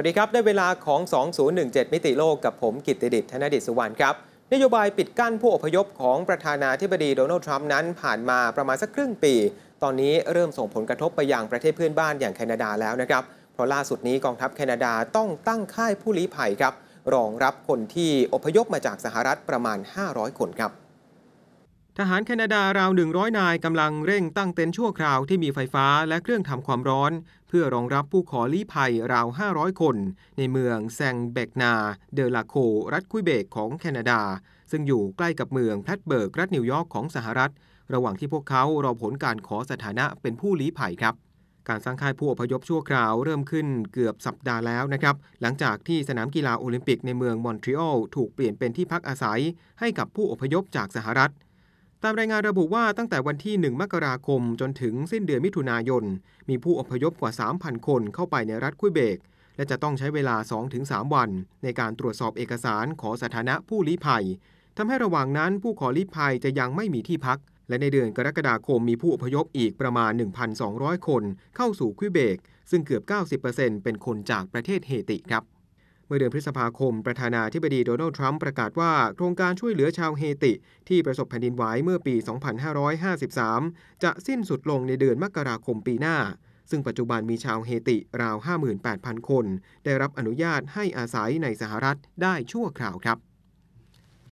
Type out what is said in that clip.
วัสดีครับ ได้เวลาของ 2017 มิติโลกกับผมกิตติเดชธนดิษสุวรรณครับนโยบายปิดกั้นผู้อพยพของประธานาธิบดีโดนัลด์ทรัมป์นั้นผ่านมาประมาณสักครึ่งปี ตอนนี้เริ่มส่งผลกระทบไปยังประเทศเพื่อนบ้านอย่างแคนาดาแล้วนะครับ เพราะล่าสุดนี้กองทัพแคนาดาต้องตั้งค่ายผู้ลี้ภัยครับ รองรับคนที่อพยพมาจากสหรัฐประมาณ 500 คนครับทหารแคนาดาราว 100 นายกำลังเร่งตั้งเต็นท์ชั่วคราวที่มีไฟฟ้าและเครื่องทำความร้อน เพื่อรองรับผู้ขอลี้ภัยราว 500 คน ในเมืองแซงเบกนา เดลาโครัฐคุยเบกของแคนาดา ซึ่งอยู่ใกล้กับเมืองแพตเบิร์กรัฐนิวยอร์กของสหรัฐ ระหว่างที่พวกเขา รอผลการขอสถานะเป็นผู้ลี้ภัยครับ การสร้างค่ายผู้อพยพชั่วคราวเริ่มขึ้นเกือบสัปดาห์แล้วนะครับหลังจากที่สนามกีฬาโอลิมปิกในเมืองมอนทรีออลถูกเปลี่ยนเป็นที่พักอาศัย ให้กับผู้อพยพจากสหรัฐตามรายงานระบุว่าตั้งแต่วันที่ 1 มกราคมจนถึงสิ้นเดือนมิถุนายน มีผู้อพยพกว่า 3,000 คนเข้าไปในรัฐคุยเบก และจะต้องใช้เวลา 2-3 วันในการตรวจสอบเอกสารขอสถานะผู้ลี้ภัย ทำให้ระหว่างนั้นผู้ขอลี้ภัยจะยังไม่มีที่พัก และในเดือนกรกฎาคมมีผู้อพยพอีกประมาณ 1,200 คนเข้าสู่คุยเบก ซึ่งเกือบ90%เป็นคนจากประเทศเฮติครับเมื่อเดือนพฤษภาคม ประธานาธิบดีโดนัลด์ทรัมป์ประกาศว่าโครงการช่วยเหลือชาวเฮติ ที่ประสบแผ่นดินไหวเมื่อปี 2553 จะสิ้นสุดลงในเดือนมกราคมปีหน้า ซึ่งปัจจุบันมีชาวเฮติ ราว 58,000 คน ได้รับอนุญาตให้อาศัยในสหรัฐได้ชั่วคราวครับ